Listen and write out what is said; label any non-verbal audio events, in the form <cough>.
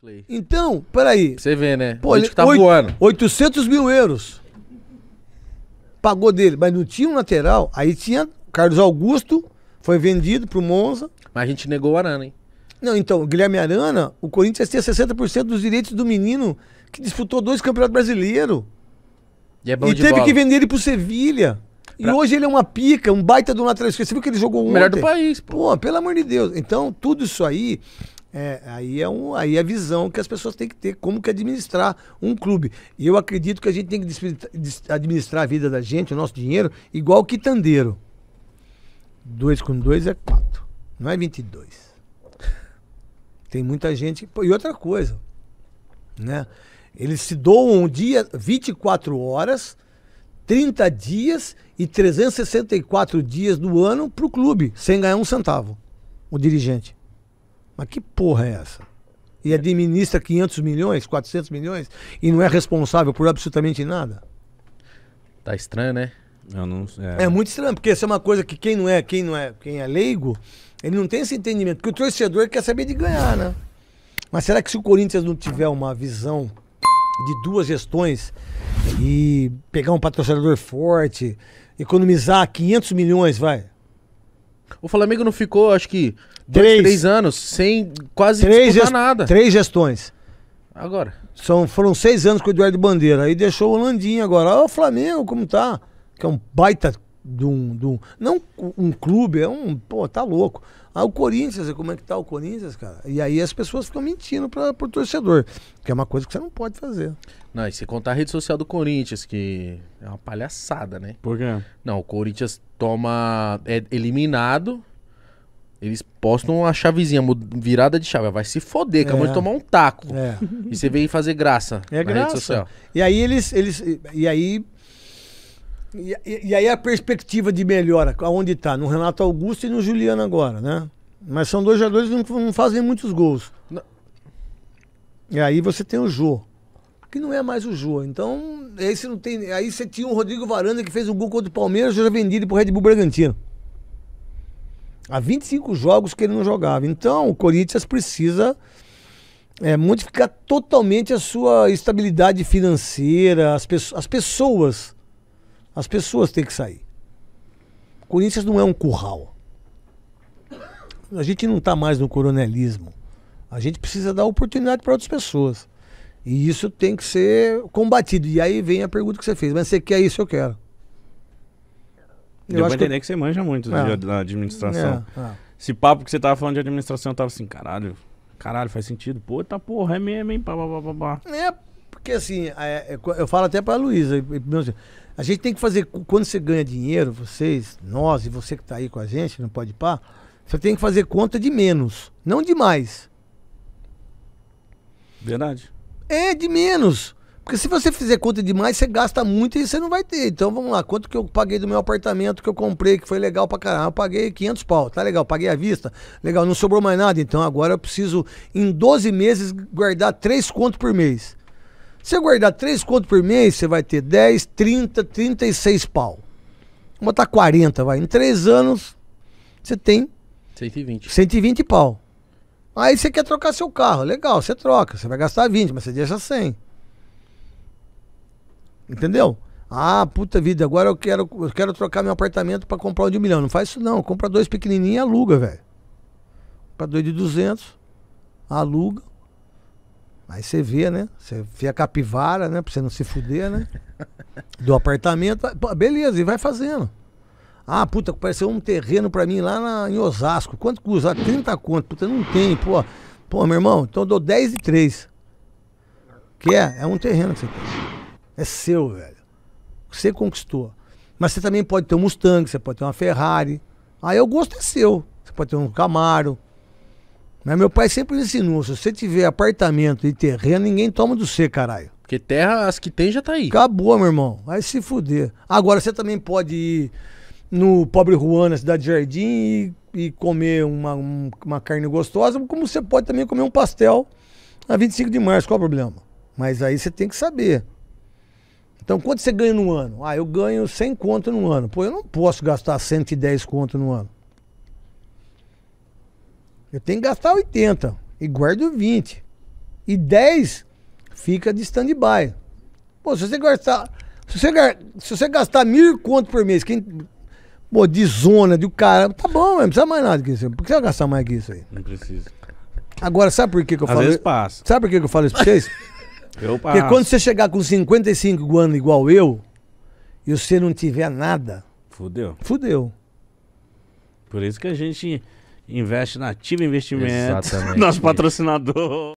Clay. Então, peraí. Você vê, né? Pô, ele tá oito, voando. 800 mil euros. Pagou dele, mas não tinha um lateral. Aí tinha Carlos Augusto, foi vendido pro Monza. Mas a gente negou o Arana, hein? Não, então, Guilherme Arana, o Corinthians tinha 60% dos direitos do menino que disputou dois campeonatos brasileiros. E, é e teve bola. que vender ele pro Sevilha. Pra... E hoje ele é uma pica, um baita do lateral esquerdo. Você viu que ele jogou um. Melhor do país. Pô. pô, pelo amor de Deus. Então, tudo isso aí é, aí é um, aí é a visão que as pessoas têm que ter como que administrar um clube. E eu acredito que a gente tem que administrar a vida da gente, o nosso dinheiro, igual o quitandeiro. dois com dois é quatro não é 22. Tem muita gente. E outra coisa, né? Eles se doam um dia, 24 horas, 30 dias e 364 dias do ano para o clube, sem ganhar um centavo, o dirigente. Mas que porra é essa? E administra 500 milhões, 400 milhões e não é responsável por absolutamente nada? Tá estranho, né? Não, é... é... muito estranho, porque isso é uma coisa que quem não é, quem não é, quem é leigo, ele não tem esse entendimento. Porque o torcedor quer saber de ganhar, né? Mas será que se o Corinthians não tiver uma visão de duas gestões e pegar um patrocinador forte, economizar 500 milhões, vai, o Flamengo não ficou, acho que, dois, três, anos sem quase três nada. Três gestões. Agora. São, foram seis anos com o Eduardo Bandeira. Aí deixou o Landinho agora. Olha o Flamengo, como tá? Que é um baita de um. De um não um clube, é um. Pô, tá louco. Ah, o Corinthians, como é que tá o Corinthians, cara? E aí as pessoas ficam mentindo para pro torcedor, que é uma coisa que você não pode fazer. Não, e se contar a rede social do Corinthians, que é uma palhaçada, né? Por quê? Não, o Corinthians toma. É eliminado. Eles postam uma chavezinha, virada de chave. Vai se foder, acabou é. de tomar um taco. É. E você veio fazer graça. É graça. E aí eles. eles e aí. E, e, aí a perspectiva de melhora, aonde está? No Renato Augusto e no Juliano agora, né? Mas são dois jogadores que não, não fazem muitos gols. Não. E aí você tem o Jô que não é mais o Jô. Então, aí você não tem. Aí você tinha o Rodrigo Varanda que fez o um gol contra o Palmeiras, já vendido pro Red Bull Bragantino. Há 25 jogos que ele não jogava. Então, o Corinthians precisa é, modificar totalmente a sua estabilidade financeira, as, pe as pessoas. As pessoas têm que sair. O Corinthians não é um curral. A gente não está mais no coronelismo. A gente precisa dar oportunidade para outras pessoas. E isso tem que ser combatido. E aí vem a pergunta que você fez, mas você quer isso, eu quero. Eu vou entender que... que você manja muito é. da administração. É, é. Esse papo que você tava falando de administração, eu tava assim, caralho, caralho, faz sentido. Pô, tá porra, é mesmo, hein? Pá, pá, pá, pá. É, porque assim, é, é, eu falo até pra Luísa, a gente tem que fazer, quando você ganha dinheiro, vocês, nós e você que tá aí com a gente, não pode pá, você tem que fazer conta de menos, não de mais. Verdade. É, de menos. Porque se você fizer conta demais, você gasta muito e você não vai ter. Então vamos lá, quanto que eu paguei do meu apartamento que eu comprei, que foi legal pra caramba? Eu paguei 500 pau, tá legal, paguei à vista, legal, não sobrou mais nada. Então agora eu preciso, em 12 meses, guardar 3 contos por mês. Se eu guardar 3 contos por mês, você vai ter 10, 30, 36 pau. Vamos botar 40, vai. Em 3 anos, você tem 120. 120 pau. Aí você quer trocar seu carro. Legal, você troca. Você vai gastar 20, mas você deixa 100. Entendeu? Ah, puta vida, agora eu quero, eu quero trocar meu apartamento para comprar um de um milhão. Não faz isso não. Compra dois pequenininhos e aluga, velho. Compra dois de 200, aluga. Aí você vê, né? Você vê a capivara, né? Pra você não se fuder, né? <laughs> Do apartamento. Beleza, e vai fazendo. Ah, puta, pareceu um terreno para mim lá na, em Osasco. Quanto custa? 30 ah, conto. Puta, não tem, pô. Pô, meu irmão, então eu dou 10 e 3. Que é? É um terreno que você tem. É seu, velho. Você conquistou. Mas você também pode ter um Mustang, você pode ter uma Ferrari. Aí ah, o gosto é seu. Você pode ter um Camaro. Mas meu pai sempre me ensinou: se você tiver apartamento e terreno, ninguém toma do seu, caralho. Porque terra, as que tem já tá aí. Acabou, meu irmão. Vai se fuder. Agora você também pode ir no Pobre Juan, na Cidade Jardim, e, e comer uma, um, uma carne gostosa, como você pode também comer um pastel a 25 de março, qual é o problema? Mas aí você tem que saber. Então, quanto você ganha no ano? Ah, eu ganho 100 conto no ano. Pô, eu não posso gastar 110 conto no ano. Eu tenho que gastar 80 e guardo 20. E 10 fica de stand-by. Pô, se você gastar. Se você, se você gastar mil conto por mês, quem, Pô, de zona, de cara. Tá bom, não precisa mais nada que isso. Por que você vai gastar mais que isso aí? Não precisa. Agora, sabe por que, que eu Às falo? Vezes passa. Sabe por que, que eu falo isso pra vocês? <laughs> eu passo. Porque quando você chegar com 55 anos igual eu, e você não tiver nada. Fudeu. Fudeu. Por isso que a gente investe na Ativa Investimentos, Exatamente. <laughs> nosso patrocinador.